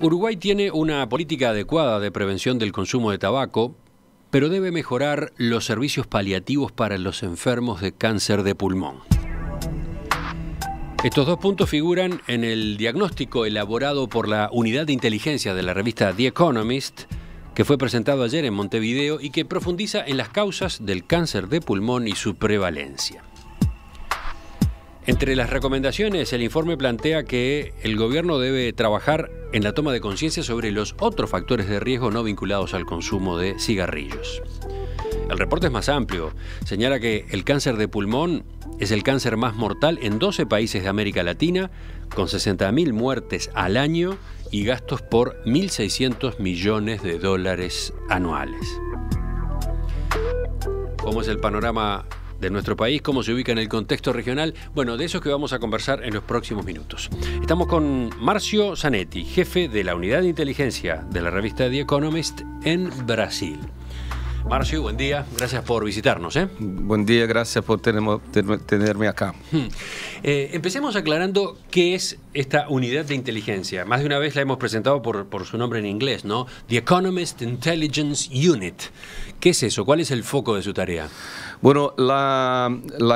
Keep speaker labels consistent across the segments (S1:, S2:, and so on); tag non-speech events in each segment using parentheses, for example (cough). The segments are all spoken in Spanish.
S1: Uruguay tiene una política adecuada de prevención del consumo de tabaco, pero debe mejorar los servicios paliativos para los enfermos de cáncer de pulmón. Estos dos puntos figuran en el diagnóstico elaborado por la Unidad de Inteligencia de la revista The Economist, que fue presentado ayer en Montevideo y que profundiza en las causas del cáncer de pulmón y su prevalencia. Entre las recomendaciones, el informe plantea que el gobierno debe trabajar en la toma de conciencia sobre los otros factores de riesgo no vinculados al consumo de cigarrillos. El reporte es más amplio. Señala que el cáncer de pulmón es el cáncer más mortal en 12 países de América Latina, con 60.000 muertes al año y gastos por 1.600 millones de dólares anuales. ¿Cómo es el panorama de nuestro país, cómo se ubica en el contexto regional. Bueno, de eso es que vamos a conversar en los próximos minutos. Estamos con Marcio Zanetti, jefe de la unidad de inteligencia de la revista The Economist en Brasil. Marcio, buen día. Gracias por visitarnos. ¿eh? Buen día, gracias por tenerme, acá. Hmm. Eh, empecemos aclarando qué es esta unidad de inteligencia. Más de una vez la hemos presentado por, por, su nombre en inglés, ¿no? The Economist Intelligence Unit. ¿Qué es eso? ¿Cuál es el foco de su tarea? Bueno, la,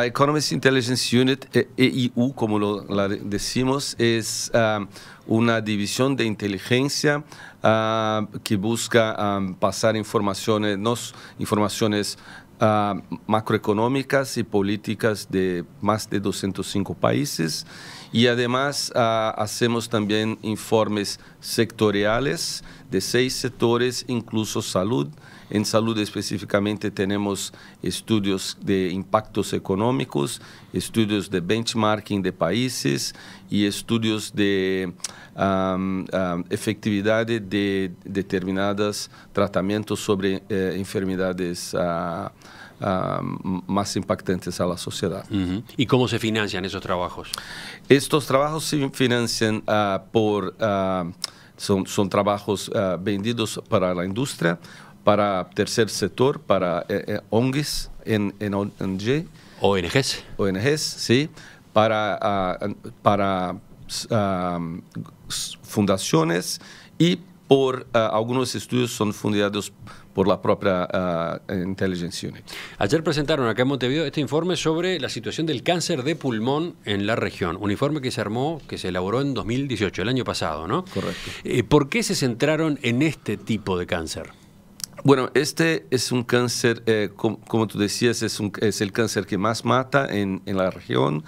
S1: Economist Intelligence Unit,
S2: EIU, eh, e como lo la decimos, es ah, una división de inteligencia ah, que busca ah, pasar informaciones, macroeconómicas y políticas de más de 205 países. Y además hacemos también informes sectoriales de seis sectores, incluso salud, en salud específicamente tenemos estudios de impactos económicos, estudios de benchmarking de países y estudios de efectividad de determinados tratamientos sobre eh, enfermedades. Ah, ah, más impactantes a la sociedad. ¿Y cómo se financian esos trabajos? Estos trabajos se financian ah, por... son trabajos vendidos para la industria para tercer sector, para eh, eh, ONGs en, ONG, ONGs. ONGs, sí, para, ah, para ah, fundaciones
S1: y por ah, algunos estudios son fundados por la propia inteligencia unit. Ayer presentaron acá en Montevideo este informe sobre la situación del cáncer de pulmón en la región, un informe que se armó, que se elaboró en 2018, el año pasado, ¿no? Correcto. Eh, ¿Por qué se centraron en este tipo de cáncer? Bueno, este es un
S2: cáncer, eh, como tú decías, es, un, es, el cáncer que más mata en, la región,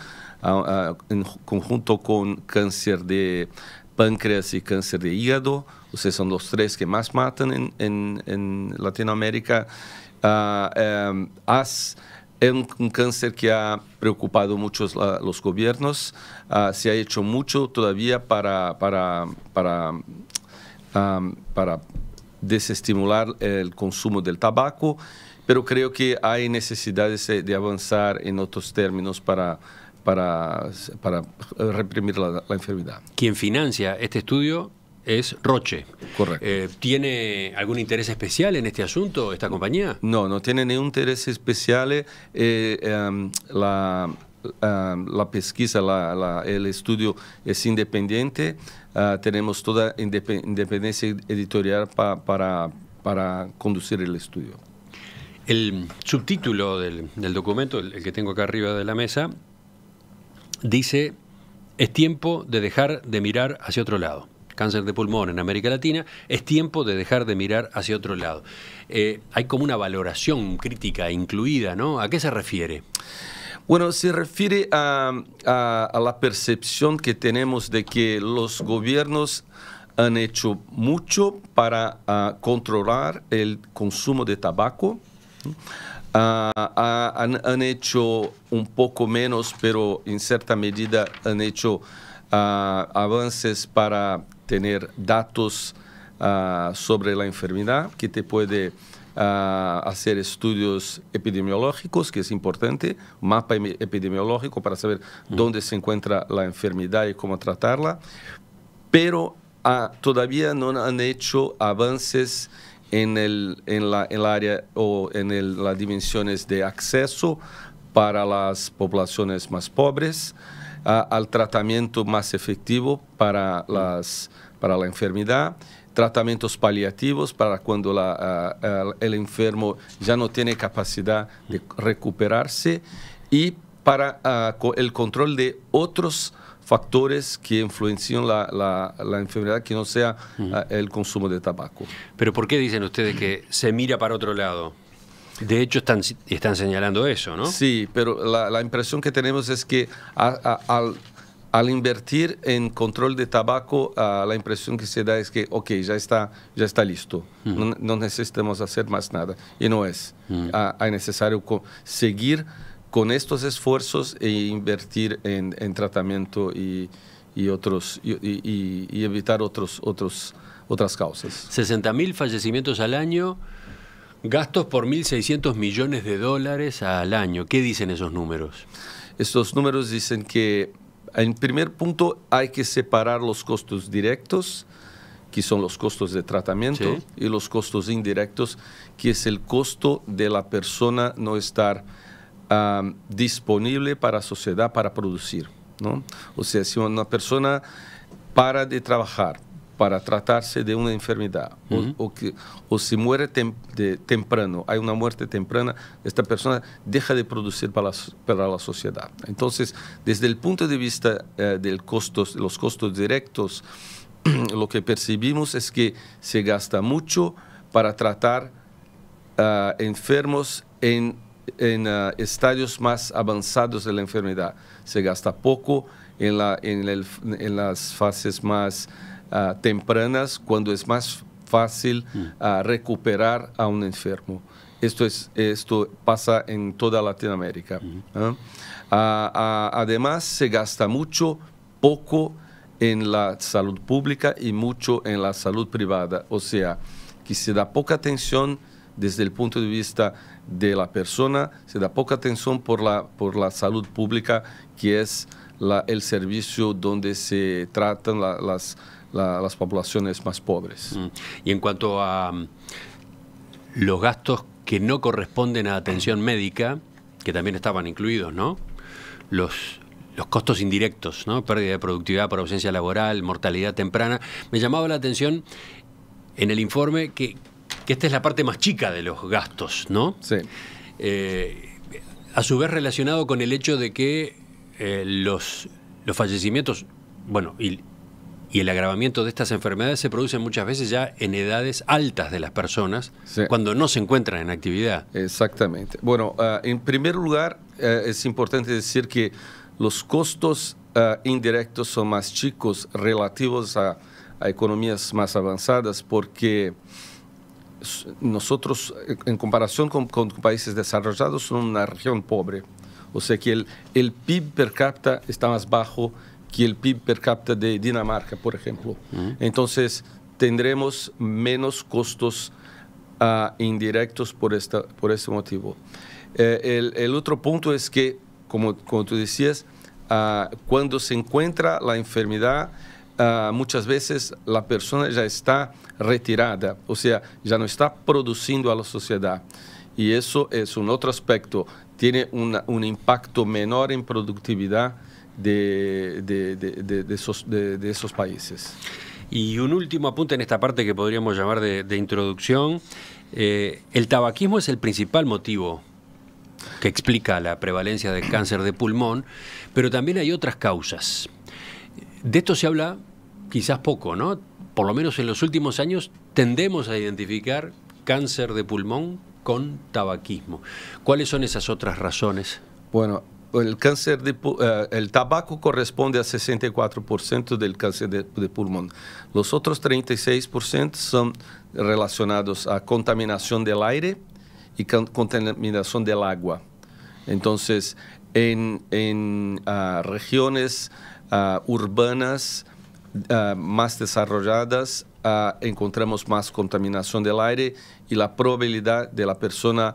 S2: en conjunto con cáncer de páncreas y cáncer de hígado. O sea, son los tres que más matan en, Latinoamérica. Ah, eh, es un, cáncer que ha preocupado mucho a los gobiernos. Ah, se ha hecho mucho todavía para, para, para, ah, para desestimular el consumo del tabaco, pero creo que hay necesidades de avanzar en otros términos para,
S1: para, para reprimir la, enfermedad. Quien financia este estudio es Roche. Correcto. Eh, ¿Tiene algún interés especial en este asunto esta compañía? No, no tiene ningún interés especial. Eh, eh, um, la Um, la
S2: pesquisa, el estudio es independiente, uh, tenemos toda independencia editorial para, conducir el estudio.
S1: El subtítulo del, documento, el, que tengo acá arriba de la mesa, dice, es tiempo de dejar de mirar hacia otro lado cáncer de pulmón en América Latina, es tiempo de dejar de mirar hacia otro lado. Eh, hay como una valoración crítica incluida, ¿no? ¿A qué se refiere? Bueno, se refiere a,
S2: la percepción que tenemos de que los gobiernos han hecho mucho para ah, controlar el consumo de tabaco. Ah, ah, han, hecho un poco menos, pero en cierta medida han hecho avances para tener datos sobre la enfermedad que te puede a hacer estudios epidemiológicos, que es importante, mapa epidemiológico para saber dónde se encuentra la enfermedad y cómo tratarla, pero ah, todavía no han hecho avances en el, área o en las dimensiones de acceso para las poblaciones más pobres, ah, al tratamiento más efectivo para la enfermedad Tratamientos paliativos para cuando ah, ah, el enfermo ya no tiene capacidad de recuperarse y para ah, el control de otros factores que influencian la, enfermedad que no sea el consumo de tabaco.
S1: Pero ¿por qué dicen ustedes que se mira para otro lado? De hecho, están, están señalando eso, ¿no? Sí, pero la, impresión que tenemos es que
S2: al al invertir en control de tabaco, la impresión que se da es que, ok, ya está, ya está listo, mm. no, necesitamos hacer más nada. Y no es. Mm. Ah, hay necesario seguir con estos esfuerzos e invertir en, tratamiento y, otros, evitar otros, otros,
S1: otras causas. mil fallecimientos al año, gastos por 1.600 millones de dólares al año. ¿Qué dicen esos números? Estos números dicen
S2: que en primer punto hay que separar los costos directos, que son los costos de tratamiento, y los costos indirectos, que es el costo de la persona no estar disponible para la sociedad para producir. O sea, si una persona para de trabajar para tratarse de una enfermedad o, o si muere temprano, hay una muerte temprana, esta persona deja de producir para la, sociedad. Entonces, desde el punto de vista eh, de costos, los costos directos, (clears throat) lo que percibimos es que se gasta mucho para tratar ah, enfermos en, ah, estadios más avanzados de la enfermedad. Se gasta poco en, la, en, en las fases más... Ah, tempranas cuando es más fácil mm. ah, recuperar a un enfermo. Esto, es, esto pasa en toda Latinoamérica. Mm-hmm. Ah, además, se gasta mucho, poco en la salud pública y mucho en la salud privada. O sea, que se da poca atención desde el punto de vista de la persona, se da poca atención por la, por la salud pública, que es el servicio donde se tratan las las poblaciones
S1: más pobres. Mm. Y en cuanto a mm, los gastos que no corresponden a atención médica, que también estaban incluidos, ¿no? Los, los costos indirectos, ¿no? Pérdida de productividad por ausencia laboral, mortalidad temprana. Me llamaba la atención en el informe que, que esta es la parte más chica de los gastos, ¿no? Sí. Eh, a su vez relacionado con el hecho de que eh, los, los fallecimientos, bueno, y y el agravamiento de estas enfermedades se produce muchas veces ya en edades altas de las personas, cuando no se encuentran en actividad. Exactamente. Bueno, eh, en primer lugar, eh, es importante decir que los
S2: costos eh, indirectos son más chicos relativos a, economías más avanzadas porque nosotros, en comparación con, países desarrollados, somos una región pobre. O sea que el, el PIB per cápita está más bajo que el PIB per cápita de Dinamarca, por ejemplo. Entonces, tendremos menos costos ah, indirectos por, esta, por este motivo. Eh, el, otro punto es que, como, tú decías, ah, cuando se encuentra la enfermedad, ah, muchas veces la persona ya está retirada, o sea, ya no está produciendo a la sociedad. Y eso es un otro aspecto, tiene un impacto menor en productividad
S1: de, de, esos, de, esos, países. Y un último apunte en esta parte que podríamos llamar de, introducción. Eh, el tabaquismo es el principal motivo que explica la prevalencia del cáncer de pulmón, pero también hay otras causas. De esto se habla quizás poco, ¿no? Por lo menos en los últimos años tendemos a identificar cáncer de pulmón con tabaquismo. ¿Cuáles son esas otras razones?
S2: Bueno, el cáncer de, eh, el tabaco corresponde a 64% del cáncer de, pulmón. Los otros 36% son relacionados a contaminación del aire y contaminación del agua. Entonces, en, ah, regiones ah, urbanas ah, más desarrolladas, encontramos más contaminación del aire y la probabilidad de la persona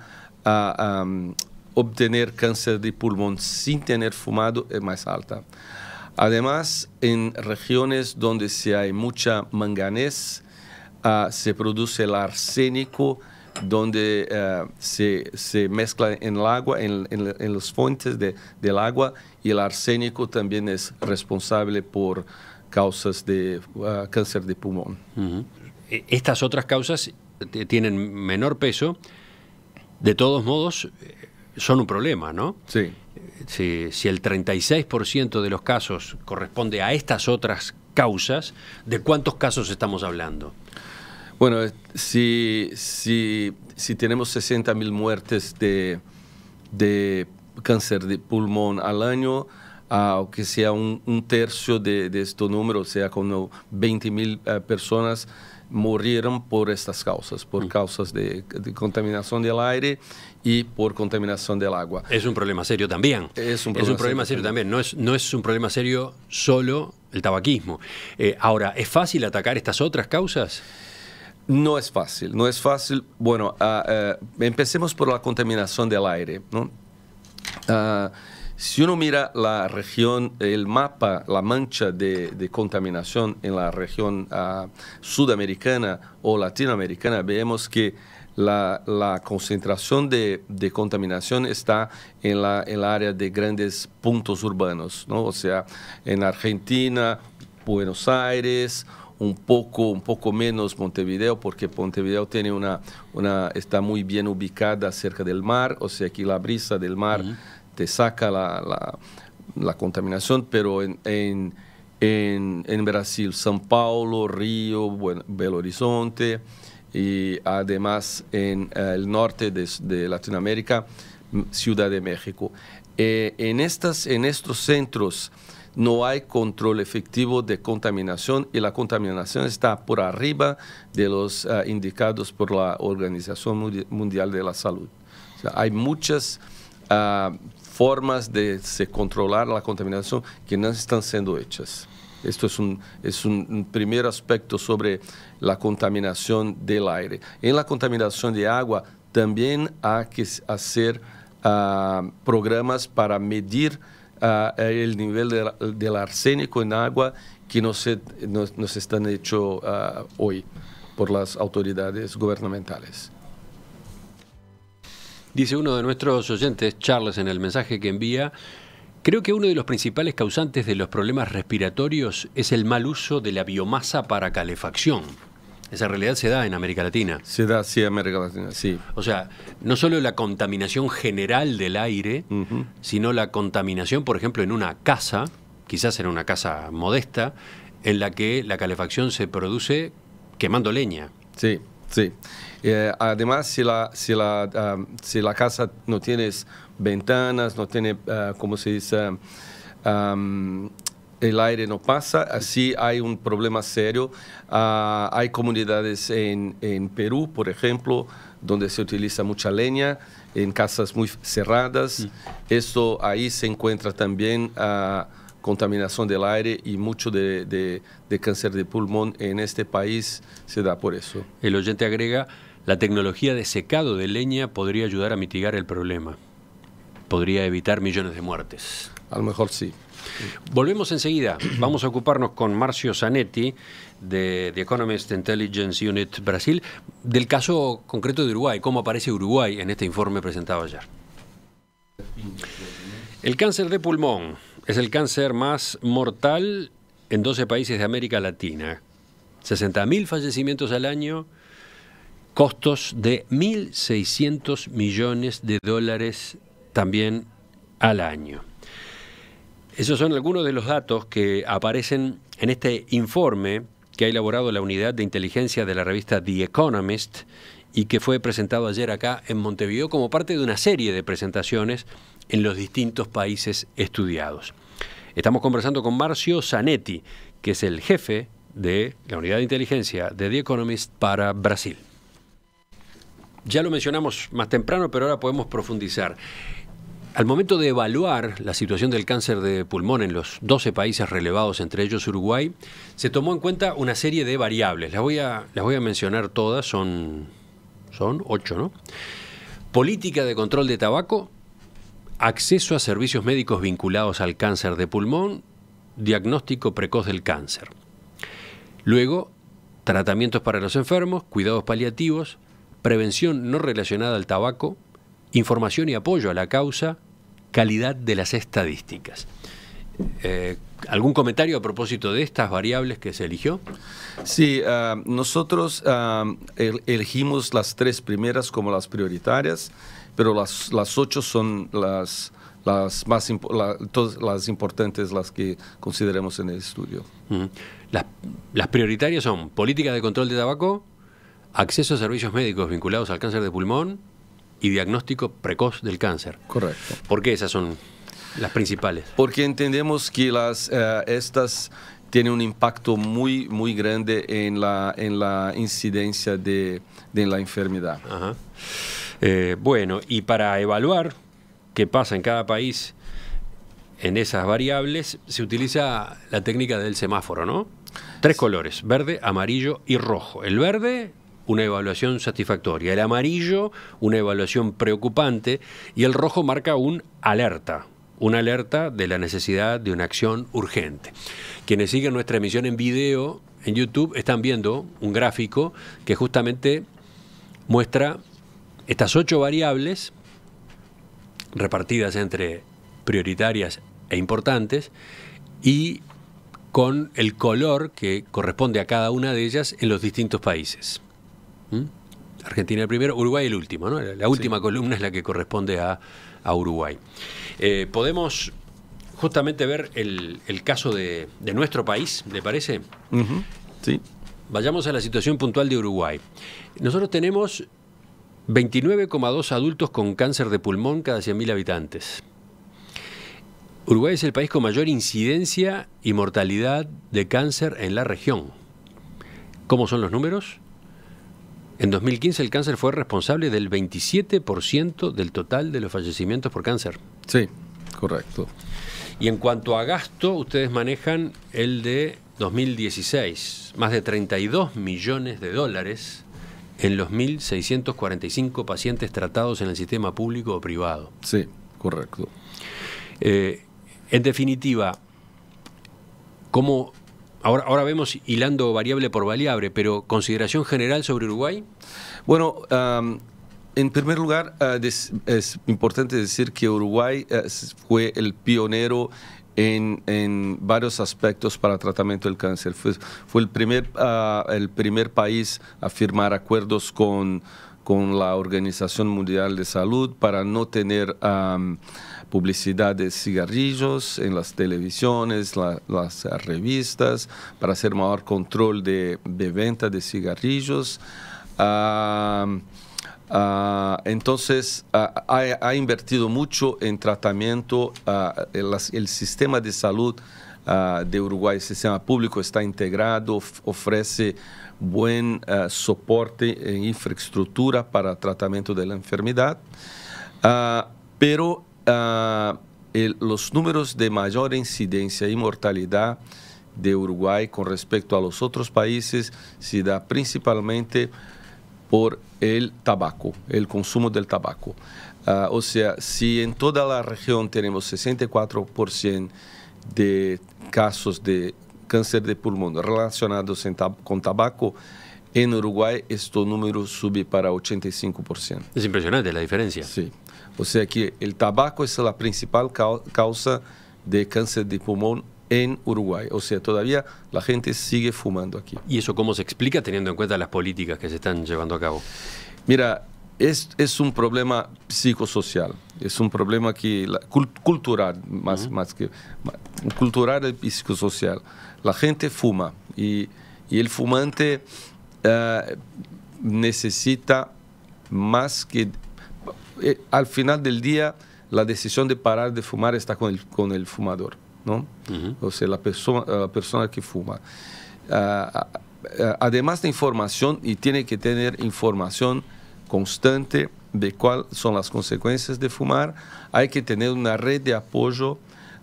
S2: obtener cáncer de pulmón sin tener fumado es más alta. Además, en regiones donde se hay mucha manganés, ah, se produce el arsénico, donde ah, se, se, mezcla en el agua, en, las fuentes del agua, y el arsénico
S1: también es responsable por causas de ah, cáncer de pulmón. E, estas otras causas eh, tienen menor peso. De todos modos, son un problema, ¿no? Sí. Si, el 36% de los casos corresponde a estas otras causas, ¿de cuántos casos estamos hablando? Bueno, si, si, tenemos 60.000 muertes
S2: de, cáncer de pulmón al año, aunque sea un, tercio de, de estos números, o sea, como 20.000 eh, personas murieron por estas causas, por mm. causas de, de contaminación del aire
S1: y por contaminación del agua. Es un problema serio también. Es un problema, serio, también. No es, no es un problema serio solo el tabaquismo. Eh, ahora, ¿es fácil atacar estas otras causas? No es fácil, no es fácil. Bueno, ah, eh, empecemos por la
S2: contaminación del aire. Ah, si uno mira la región, el mapa, la mancha de, de contaminación en la región ah, sudamericana o latinoamericana, vemos que la, concentración de, de, contaminación está en la, área de grandes puntos urbanos, ¿no? O sea, en Argentina, Buenos Aires, un poco, un poco menos Montevideo, porque Montevideo tiene una, una, está muy bien ubicada cerca del mar, o sea aquí la brisa del mar te saca la, la, contaminación, pero en, en, en, Brasil, São Paulo, Río, Belo Horizonte, y además en eh, el norte de, Latinoamérica, Ciudad de México. Eh, en, estos centros no hay control efectivo de contaminación y la contaminación está por arriba de los eh, indicados por la Organización Mundial de la Salud. hay muchas ah, formas de controlar la contaminación que no están siendo hechas. Esto es un, es un primer aspecto sobre la contaminación del aire. En la contaminación de agua también hay que hacer ah, programas para medir ah, el nivel del arsénico en agua que nos, se nos están hecho ah, hoy por las autoridades gubernamentales.
S1: Dice uno de nuestros oyentes, Charles, en el mensaje que envía, Creo que uno de los principales causantes de los problemas respiratorios es el mal uso de la biomasa para calefacción. Esa realidad se da en América Latina. Se da, sí, en América Latina, sí. O sea, no solo la contaminación general del aire, sino la contaminación, por ejemplo, en una casa, quizás en una casa modesta, en la que la calefacción se produce quemando leña. Sí, sí. Eh, además, si la, si la, ah, si
S2: la casa no tienes ventanas, no tiene, ah, como se dice, el aire no pasa, así hay un problema serio. Ah, hay comunidades en, Perú, por ejemplo, donde se utiliza mucha leña, en casas muy cerradas. Mm. Esto ahí se encuentra también ah, contaminación del aire y mucho de cáncer de pulmón en este país
S1: se da por eso. El oyente agrega, la tecnología de secado de leña podría ayudar a mitigar el problema podría evitar millones de muertes. A lo mejor sí. Volvemos enseguida. (clears throat) Vamos a ocuparnos con Marcio Zanetti de The Economist Intelligence Unit Brasil del caso concreto de Uruguay, cómo aparece Uruguay en este informe presentado ayer. El cáncer de pulmón es el cáncer más mortal en 12 países de América Latina. 60.000 fallecimientos al año, costos de 1.600 millones de dólares también al año. Esos son algunos de los datos que aparecen en este informe que ha elaborado la unidad de inteligencia de la revista The Economist y que fue presentado ayer acá en Montevideo como parte de una serie de presentaciones en los distintos países estudiados. Estamos conversando con Marcio Zanetti, que es el jefe de la unidad de inteligencia de The Economist para Brasil. Ya lo mencionamos más temprano, pero ahora podemos profundizar. Al momento de evaluar la situación del cáncer de pulmón en los 12 países relevados, entre ellos Uruguay, se tomó en cuenta una serie de variables. Las voy a, las voy a mencionar todas, son, son ocho, ¿no? Política de control de tabaco, acceso a servicios médicos vinculados al cáncer de pulmón, diagnóstico precoz del cáncer. Luego, tratamientos para los enfermos, cuidados paliativos, prevención no relacionada al tabaco, información y apoyo a la causa, calidad de las estadísticas. Eh, ¿Algún comentario a propósito de estas variables que se eligió? Sí, eh,
S2: nosotros eh, elegimos las tres primeras como las prioritarias, pero las, las ocho son las, las más las importantes, las
S1: que consideremos en el estudio. las, las prioritarias son política de control de tabaco, acceso a servicios médicos vinculados al cáncer de pulmón, y diagnóstico precoz del cáncer. Correcto. ¿Por qué esas son las principales? Porque entendemos que
S2: las, eh, estas tienen un impacto muy, muy grande en la, en
S1: la incidencia de, de la enfermedad. Ajá. Eh, bueno, y para evaluar qué pasa en cada país en esas variables, se utiliza la técnica del semáforo, ¿no? Tres colores, verde, amarillo y rojo. El verde una evaluación satisfactoria, el amarillo una evaluación preocupante y el rojo marca un alerta, una alerta de la necesidad de una acción urgente. Quienes siguen nuestra emisión en video en YouTube están viendo un gráfico que justamente muestra estas ocho variables repartidas entre prioritarias e importantes y con el color que corresponde a cada una de ellas en los distintos países. ¿Mm? Argentina el primero, Uruguay el último, ¿no? La última columna es la que corresponde a, Uruguay. Eh, podemos justamente ver el, caso de, nuestro país, ¿le parece? Sí. Vayamos a la situación puntual de Uruguay. Nosotros tenemos 29,2 adultos con cáncer de pulmón cada 100.000 habitantes. Uruguay es el país con mayor incidencia y mortalidad de cáncer en la región. ¿Cómo son los números? En 2015 el cáncer fue responsable del 27% del total de los fallecimientos por cáncer. Sí, correcto. Y en cuanto a gasto, ustedes manejan el de 2016, más de 32 millones de dólares en los 1.645 pacientes tratados en el sistema público o privado. Sí, correcto. Eh, en definitiva, ¿cómo Ahora, vemos hilando variable por variable, pero consideración general sobre Uruguay. Bueno, en primer lugar, ah, es
S2: importante decir que Uruguay eh, fue el pionero en, varios aspectos para tratamiento del cáncer. Fue, el, primer, ah, el primer país a firmar acuerdos con, con la Organización Mundial de Salud para no tener publicidad de cigarrillos en las televisiones, las revistas, para hacer mayor control de, venta de cigarrillos. Ah, entonces, ah, ha, invertido mucho en tratamiento. Ah, el, sistema de salud de Uruguay, el sistema público, está integrado, ofrece buen soporte en infraestructura para tratamiento de la enfermedad. pero Ah, los números de mayor incidencia y mortalidad de Uruguay con respecto a los otros países se da principalmente por el tabaco, el consumo del tabaco. Ah, o sea, si en toda la región tenemos 64% de casos de cáncer de pulmón relacionados con tabaco, en Uruguay este número sube para 85%.
S1: Es impresionante la diferencia. Sí.
S2: O sea que el tabaco es la principal causa de cáncer de pulmón en Uruguay. O sea, todavía la gente sigue fumando aquí. ¿Y eso cómo se explica teniendo en cuenta las políticas que se están llevando a cabo? Mira, es, es un problema psicosocial, es un problema que la, cultural, más, más que cultural y psicosocial. La gente fuma y, y el fumante eh, necesita más que... Eh, al final del día, la decisión de parar de fumar está con el, con el fumador, ¿no? O sea, la persona, eh, la persona que fuma. Ah, ah, ah, además de información, y tiene que tener información constante de cuáles son las consecuencias de fumar, hay que tener una red de apoyo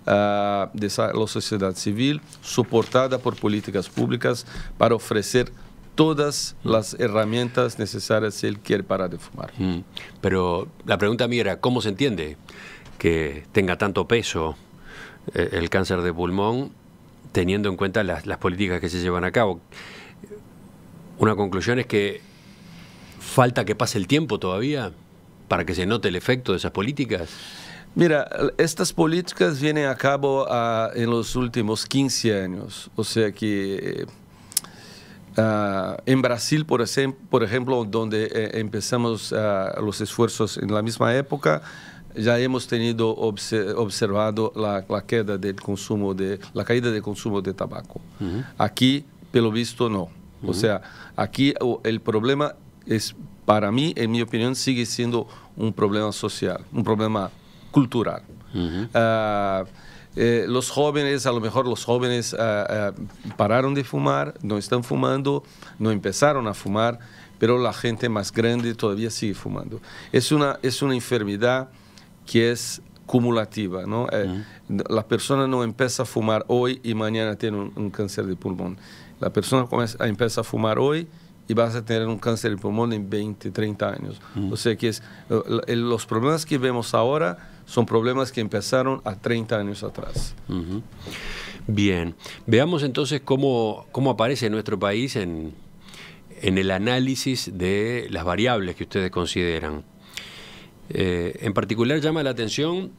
S2: de la sociedad civil soportada por políticas públicas para ofrecer todas las herramientas necesarias si él quiere parar de fumar.
S1: Mm. Pero la pregunta mía era, ¿cómo se entiende que tenga tanto peso eh, el cáncer de pulmón teniendo en cuenta las, políticas que se llevan a cabo? Una conclusión es que falta que pase el tiempo todavía para que se note el efecto de esas políticas. Mira, estas políticas vienen a cabo ah, en los
S2: últimos 15 años, o sea que eh, Ah, en Brasil, por, por ejemplo, donde eh, empezamos ah, los esfuerzos en la misma época, ya hemos tenido observado la, del consumo de la caída del consumo de tabaco. Aquí, pelo visto, no. O sea, aquí el problema es, para mí, en mi opinión, sigue siendo un problema social, un problema cultural. Eh, los jóvenes, a lo mejor los jóvenes ah, ah, pararon de fumar, no están fumando, no empezaron a fumar, pero la gente más grande todavía sigue fumando. Es una, enfermedad que es cumulativa, eh, La persona no empieza a fumar hoy y mañana tiene un, cáncer de pulmón. La persona comienza, empieza a fumar hoy y va a tener un cáncer de pulmón en 20, 30 años. O sea que eh, los problemas
S1: que vemos ahora son problemas que empezaron a 30 años atrás. Bien, veamos entonces cómo, cómo aparece nuestro país en, el análisis de las variables que ustedes consideran. Eh, en particular llama la atención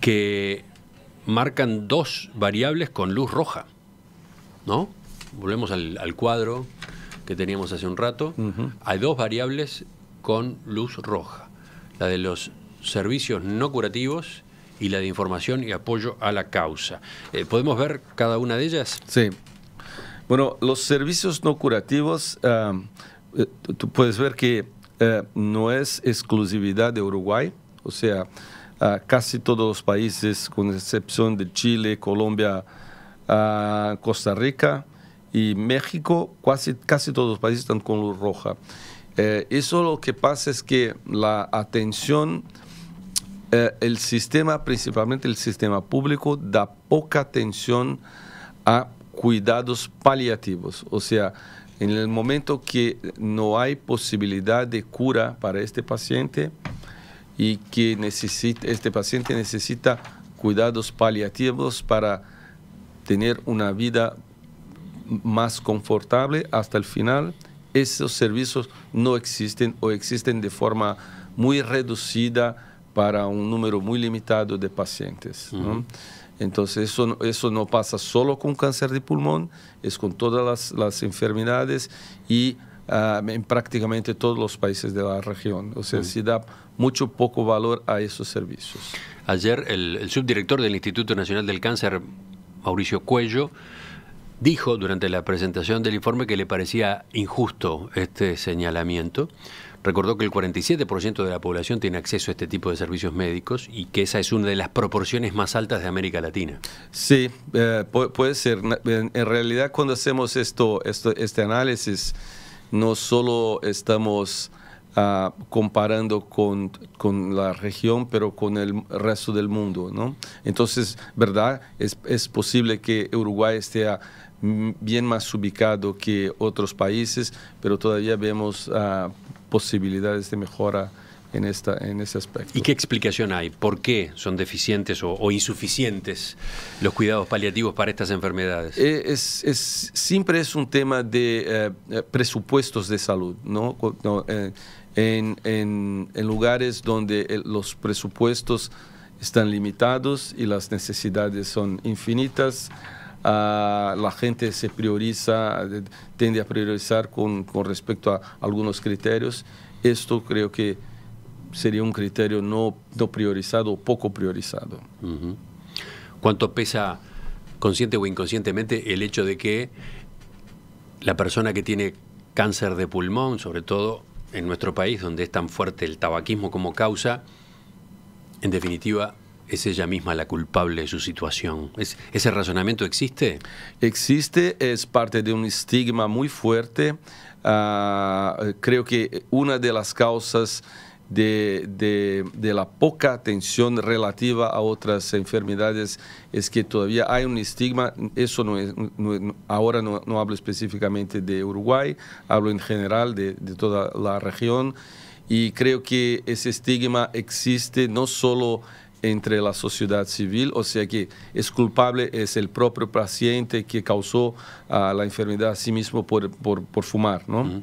S1: que marcan dos variables con luz roja, ¿no? Volvemos al, cuadro que teníamos hace un rato. Hay dos variables con luz roja la de los servicios no curativos y la de información y apoyo a la causa. Eh, ¿Podemos ver cada una de ellas? Sí. Bueno, los servicios
S2: no curativos, eh, tú puedes ver que eh, no es exclusividad de Uruguay, o sea, casi todos los países, con excepción de Chile, Colombia, Costa Rica y México, casi, casi todos los países están con luz roja. Eh, eso lo que pasa es que la atención, eh, el sistema, principalmente el sistema público, da poca atención a cuidados paliativos. O sea, en el momento que no hay posibilidad de cura para este paciente y que este paciente necesita cuidados paliativos para tener una vida más confortable hasta el final, esos servicios no existen o existen de forma muy reducida para un número muy limitado de pacientes. Entonces, eso, no pasa solo con cáncer de pulmón, es con todas las, enfermedades y ah, en prácticamente todos los países de la región. O sea, se da mucho poco valor a esos servicios.
S1: Ayer el subdirector del Instituto Nacional del Cáncer, Mauricio Cuello, dijo durante la presentación del informe que le parecía injusto este señalamiento. Recordó que el 47% de la población tiene acceso a este tipo de servicios médicos y que esa es una de las proporciones más altas de América Latina. Sí, eh, puede ser. En, realidad, cuando hacemos esto, esto este
S2: análisis, no solo estamos ah, comparando con, la región, pero con el resto del mundo. ¿no? Entonces, ¿verdad? Es, posible que Uruguay esté bien más ubicado que otros países, pero todavía vemos ah, posibilidades de mejora en, esta, en ese aspecto.
S1: ¿Y qué explicación hay? ¿Por qué son deficientes o, insuficientes los cuidados paliativos para estas enfermedades? Eh, es, siempre es un tema de
S2: eh, eh, presupuestos de salud, ¿no? en lugares donde los presupuestos están limitados y las necesidades son infinitas, la gente se prioriza, tiende a priorizar con, con, respecto a algunos criterios. Esto creo que
S1: sería un criterio no, no priorizado poco priorizado. ¿Cuánto pesa, consciente o inconscientemente, el hecho de que la persona que tiene cáncer de pulmón, sobre todo en nuestro país, donde es tan fuerte el tabaquismo como causa, en definitiva es ella misma la culpable de su situación. ¿Ese razonamiento existe? Existe, es parte de un estigma muy
S2: fuerte. Ah, creo que una de las causas de, la poca atención relativa a otras enfermedades es que todavía hay un estigma, eso no ahora no, hablo específicamente de Uruguay, hablo en general de, de toda la región y creo que ese estigma existe no solo entre la sociedad civil, o sea que es culpable es el propio paciente que causó ah, la enfermedad a sí mismo por,
S1: por, fumar, ¿no?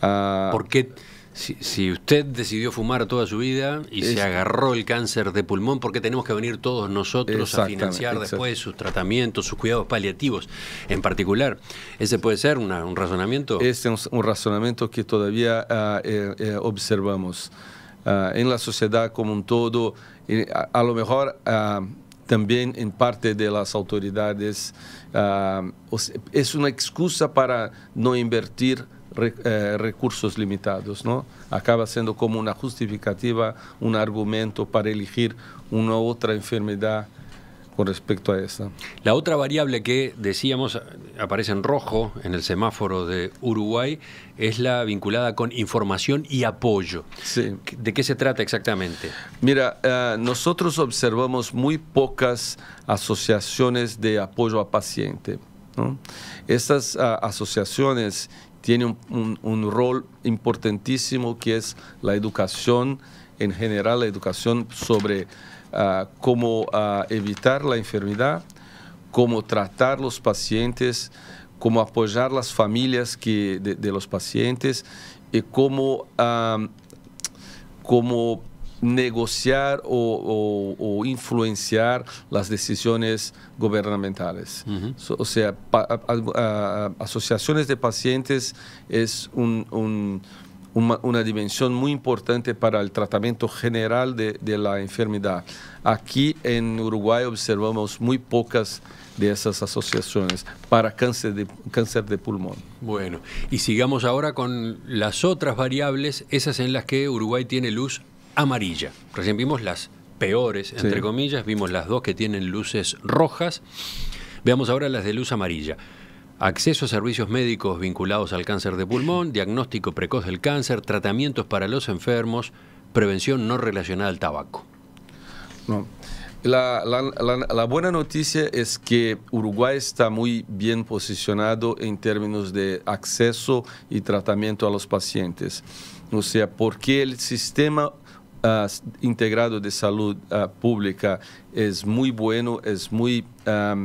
S1: Ah, ¿Por qué? Si, usted decidió fumar toda su vida y se agarró el cáncer de pulmón, ¿por qué tenemos que venir todos nosotros a financiar después sus tratamientos, sus cuidados paliativos en particular? ¿Ese puede ser un razonamiento? Este es un, razonamiento que todavía ah, eh, eh, observamos.
S2: Eh, en la sociedad como un todo, a, lo mejor eh, también en parte de las autoridades. Eh, es una excusa para no invertir recursos limitados, ¿no? Acaba siendo como una justificativa, un argumento para elegir una otra enfermedad con respecto a esta.
S1: La otra variable que decíamos aparece en rojo en el semáforo de Uruguay es la vinculada con información y apoyo. ¿De qué se trata exactamente?
S2: Mira, eh, nosotros observamos muy pocas asociaciones de apoyo a paciente. Estas ah, asociaciones tienen un, un rol importantísimo que es la educación, en general la educación sobre Ah, cómo ah, evitar la enfermedad, cómo tratar los pacientes, cómo apoyar las familias que, de, los pacientes y cómo, negociar o, influenciar las decisiones gubernamentales. o sea, asociaciones de pacientes es un una, dimensión muy importante para el tratamiento general de, la enfermedad. Aquí en Uruguay observamos muy pocas de esas asociaciones para cáncer de, cáncer de pulmón.
S1: Bueno, y sigamos ahora con las otras variables, esas en las que Uruguay tiene luz amarilla. Recién vimos las peores, entre comillas, vimos las dos que tienen luces rojas. Veamos ahora las de luz amarilla. Acceso a servicios médicos vinculados al cáncer de pulmón, diagnóstico precoz del cáncer, tratamientos para los enfermos, prevención no relacionada al tabaco.
S2: La, buena noticia es que Uruguay está muy bien posicionado en términos de acceso y tratamiento a los pacientes. O sea, porque el sistema ah, integrado de salud ah, pública es muy bueno, es muy... Ah,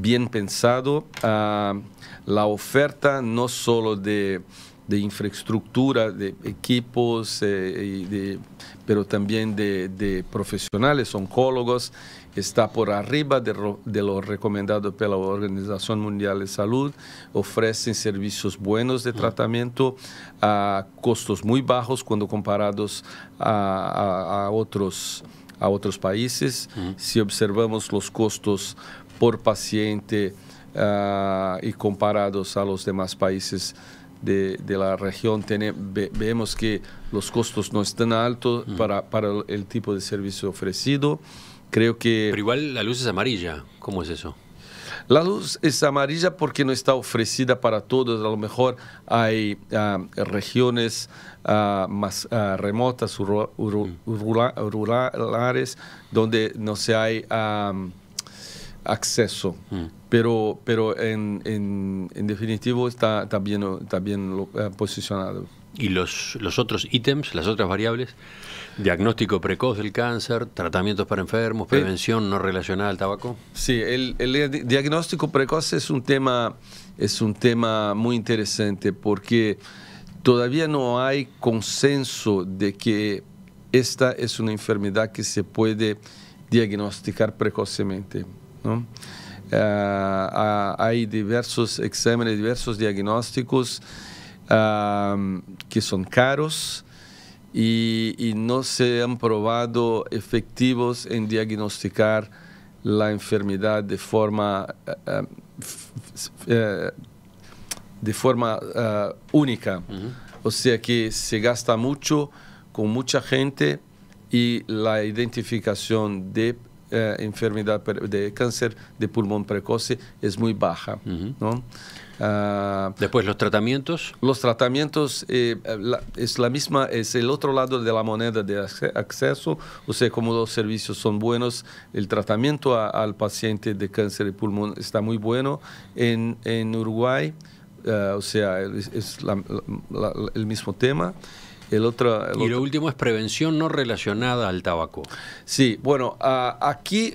S2: bien pensado ah, la oferta no solo de, infraestructura, de equipos, eh, de, pero también de, profesionales, oncólogos, está por arriba de, lo recomendado por la Organización Mundial de Salud, ofrecen servicios buenos de mm. tratamiento a costos muy bajos cuando comparados a otros a otros países. Si observamos los costos por paciente ah, y comparados a los demás países de, la región, tiene, vemos que los costos no están altos para, para, el tipo de servicio ofrecido. Creo que... Pero igual la luz es amarilla. ¿Cómo es eso? La luz es amarilla porque no está ofrecida para todos. A lo mejor hay ah, regiones ah, más ah, remotas, mm. rurales, donde no se hay acceso. Mm. Pero, pero en, en, definitivo está, está bien eh, posicionado
S1: y los, los otros ítems, las otras variables, diagnóstico precoz del cáncer, tratamientos para enfermos, prevención no relacionada al tabaco. Sí, el,
S2: diagnóstico precoz es un tema, es un tema muy interesante porque todavía no hay consenso de que esta es una enfermedad que se puede diagnosticar precocemente. ¿no? Ah, ah, hay diversos exámenes, diversos diagnósticos que son caros y, no se han probado efectivos en diagnosticar la enfermedad de forma, eh, eh, de forma eh, única. O sea que se gasta mucho con mucha gente y la identificación de enfermedad de cáncer de pulmón precoce es muy baja. ¿no? Ah, Después los tratamientos. Los tratamientos eh, es la misma, es el otro lado de la moneda de acceso, o sea, como los servicios son buenos, el tratamiento al paciente de cáncer de pulmón está muy bueno en, en Uruguay, ah, o sea, es, el mismo tema. El otro, y lo último es prevención no relacionada al tabaco. Sí, bueno, ah, aquí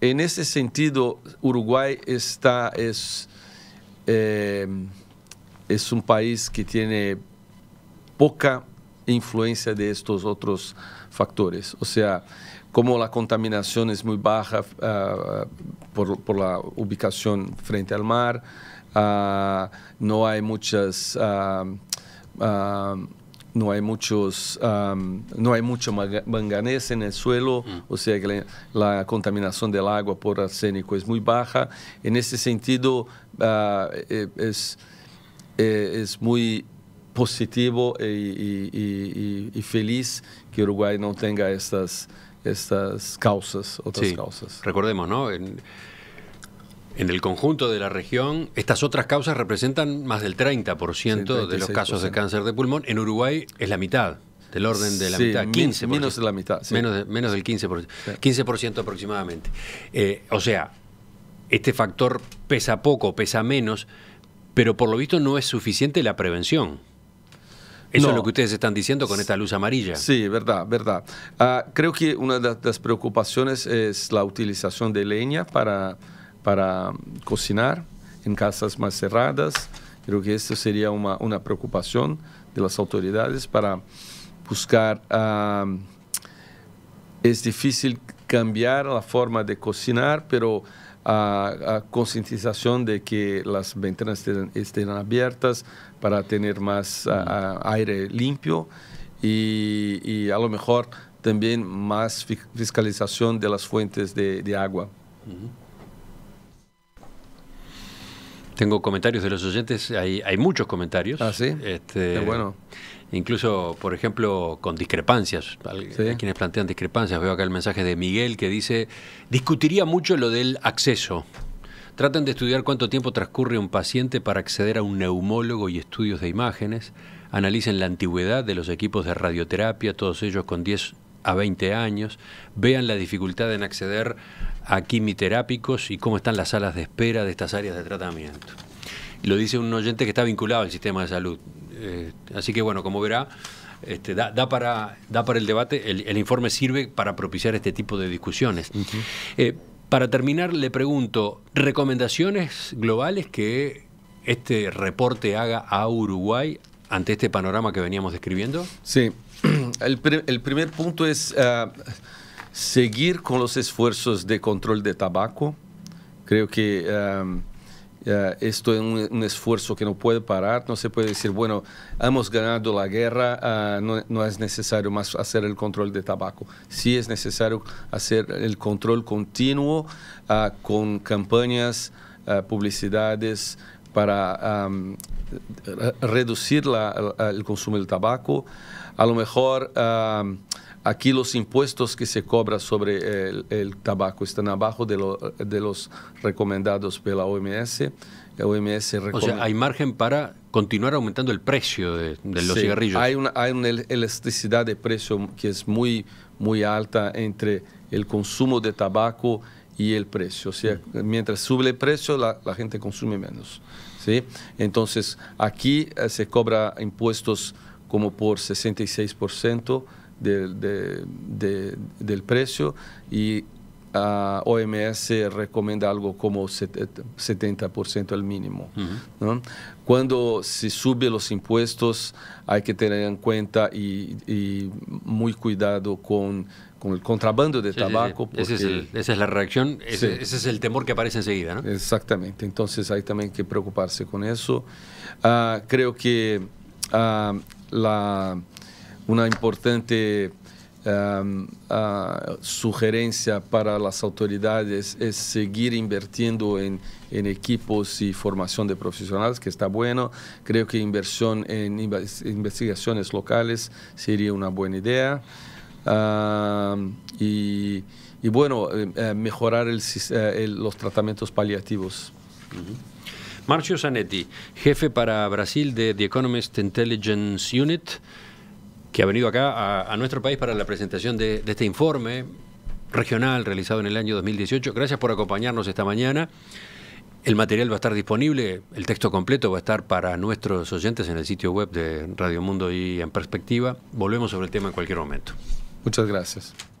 S2: en ese sentido Uruguay está es eh, es un país que tiene poca influencia de estos otros factores. O sea, como la contaminación es muy baja ah, por, la ubicación frente al mar, ah, no hay muchas... Ah, no hay muchos no hay mucho manganés en el suelo mm. o sea que la, contaminación del agua por arsénico es muy baja en ese sentido ah, e, es e, es muy positivo e, y, feliz que Uruguay no tenga estas estas causas otras causas
S1: recordemos no en el conjunto de la región, estas otras causas representan más del 30% de los casos de cáncer de pulmón. En Uruguay es la mitad, del orden de la mitad. 15 menos de la mitad. Menos, menos del 15%. 15% aproximadamente. Eh, o sea, este factor pesa poco, pesa menos, pero por lo visto no es suficiente la prevención. Eso es lo que ustedes están diciendo con esta luz amarilla.
S2: Sí, verdad, verdad. Ah, creo que una de las preocupaciones es la utilización de leña para para cocinar en casas más cerradas. Creo que esto sería una, preocupación de las autoridades para buscar... es difícil cambiar la forma de cocinar, pero ah, a, concientización de que las ventanas estén, abiertas para tener más ah, mm. ah, aire limpio y, a lo mejor también más fiscalización de las fuentes de, agua.
S1: Tengo comentarios de los oyentes, hay, hay muchos comentarios. Ah, este, bueno. Incluso, por ejemplo, con discrepancias. Hay quienes plantean discrepancias. Veo acá el mensaje de Miguel que dice: discutiría mucho lo del acceso. Traten de estudiar cuánto tiempo transcurre un paciente para acceder a un neumólogo y estudios de imágenes. Analicen la antigüedad de los equipos de radioterapia, todos ellos con 10 a 20 años. Vean la dificultad en acceder a quimioterápicos y cómo están las salas de espera de estas áreas de tratamiento. Lo dice un oyente que está vinculado al sistema de salud. Eh, así que bueno, como verá, este, da, para, el debate, el, informe sirve para propiciar este tipo de discusiones. Eh, para terminar, le pregunto, ¿recomendaciones globales que este reporte haga a Uruguay ante este panorama que veníamos describiendo? Sí, (clears throat) el, primer punto es... Ah, seguir con los esfuerzos de control
S2: de tabaco. Creo que esto es un, esfuerzo que no puede parar. No se puede decir, bueno, hemos ganado la guerra, ah, no, es necesario más hacer el control de tabaco. Sí es necesario hacer el control continuo ah, con campañas, ah, publicidades para reducir el, consumo de tabaco. A lo mejor... Aquí los impuestos que se cobran sobre el, tabaco están abajo de, de, los recomendados por la OMS. O sea,
S1: hay margen para continuar aumentando el precio de, los cigarrillos. Hay
S2: una, una elasticidad de precio que es muy, muy alta entre el consumo de tabaco y el precio. O sea, mientras sube el precio, la, gente consume menos. ¿sí? Entonces, aquí eh, se cobra impuestos como por 66% de, del precio y ah, OMS recomienda algo como 70% eh, al mínimo. Cuando se suben los impuestos hay que tener en cuenta y, muy cuidado con, con, el contrabando de tabaco. esa
S1: es la reacción,
S2: ese, es el temor que aparece enseguida. Exactamente, entonces hay también que preocuparse con eso. Ah, creo que ah, la una importante ah, sugerencia para las autoridades es seguir invirtiendo en, equipos y formación de profesionales, que está bueno. Creo que inversión en investigaciones locales sería una buena idea. y, bueno, em, eh, mejorar eh, los tratamientos paliativos.
S1: Marcio Zanetti, jefe para Brasil de The Economist Intelligence Unit que ha venido acá a, nuestro país para la presentación de, de este informe regional realizado en el año 2018. Gracias por acompañarnos esta mañana. El material va a estar disponible, el texto completo va a estar para nuestros oyentes en el sitio web de Radio Mundo y en Perspectiva. Volvemos sobre el tema en cualquier momento. Muchas gracias.